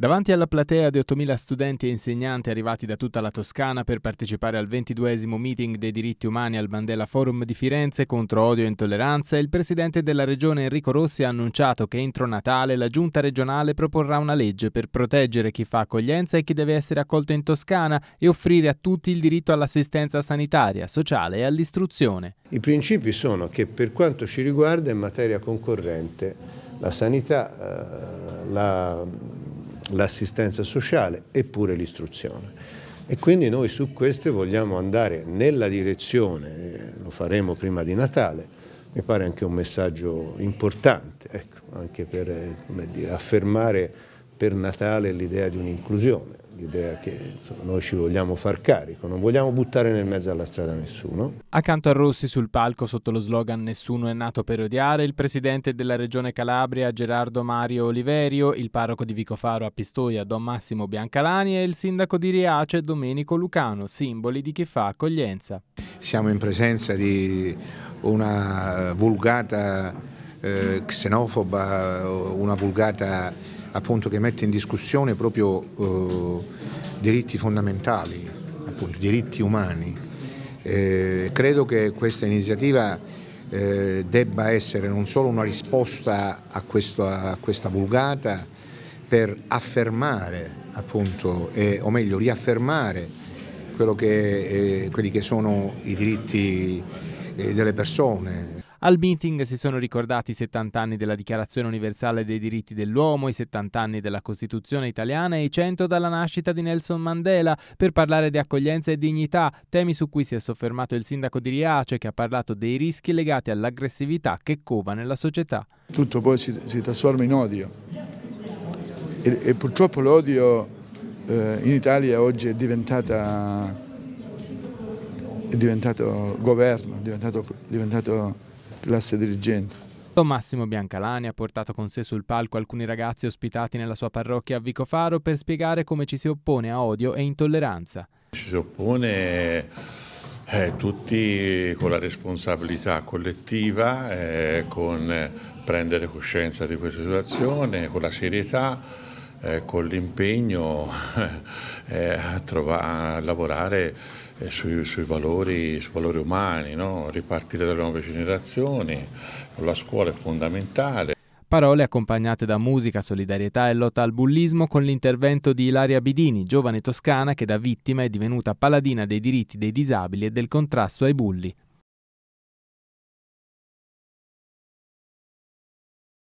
Davanti alla platea di 8.000 studenti e insegnanti arrivati da tutta la Toscana per partecipare al 22 meeting dei diritti umani al Bandela Forum di Firenze contro odio e intolleranza, il presidente della regione Enrico Rossi ha annunciato che entro Natale la giunta regionale proporrà una legge per proteggere chi fa accoglienza e chi deve essere accolto in Toscana e offrire a tutti il diritto all'assistenza sanitaria, sociale e all'istruzione. I principi sono che per quanto ci riguarda in materia concorrente la sanità, eh, la l'assistenza sociale e pure l'istruzione. E quindi noi su queste vogliamo andare nella direzione, eh, lo faremo prima di Natale, mi pare anche un messaggio importante, ecco, anche per eh, dire, affermare per Natale l'idea di un'inclusione l'idea che insomma, noi ci vogliamo far carico, non vogliamo buttare nel mezzo alla strada nessuno. Accanto a Rossi sul palco sotto lo slogan Nessuno è nato per odiare, il presidente della regione Calabria Gerardo Mario Oliverio, il parroco di Vicofaro a Pistoia Don Massimo Biancalani e il sindaco di Riace Domenico Lucano, simboli di chi fa accoglienza. Siamo in presenza di una vulgata eh, xenofoba, una vulgata appunto, che mette in discussione proprio eh, diritti fondamentali, appunto, diritti umani. Eh, credo che questa iniziativa eh, debba essere non solo una risposta a, questo, a questa vulgata per affermare, appunto, o meglio riaffermare che, eh, quelli che sono i diritti eh, delle persone, al meeting si sono ricordati i 70 anni della Dichiarazione universale dei diritti dell'uomo, i 70 anni della Costituzione italiana e i 100 dalla nascita di Nelson Mandela per parlare di accoglienza e dignità, temi su cui si è soffermato il sindaco di Riace che ha parlato dei rischi legati all'aggressività che cova nella società. Tutto poi si, si trasforma in odio e, e purtroppo l'odio eh, in Italia oggi è diventata è diventato governo, è diventato, diventato classe dirigente. Don Massimo Biancalani ha portato con sé sul palco alcuni ragazzi ospitati nella sua parrocchia a Vicofaro per spiegare come ci si oppone a odio e intolleranza. Ci si oppone eh, tutti con la responsabilità collettiva, eh, con eh, prendere coscienza di questa situazione, con la serietà, eh, con l'impegno eh, a, a lavorare sui, sui, valori, sui, valori, umani, no? ripartire dalle nuove generazioni, la scuola è fondamentale. Parole accompagnate da musica, solidarietà e lotta al bullismo con l'intervento di Ilaria Bidini, giovane toscana che da vittima è divenuta paladina dei diritti dei disabili e del contrasto ai bulli.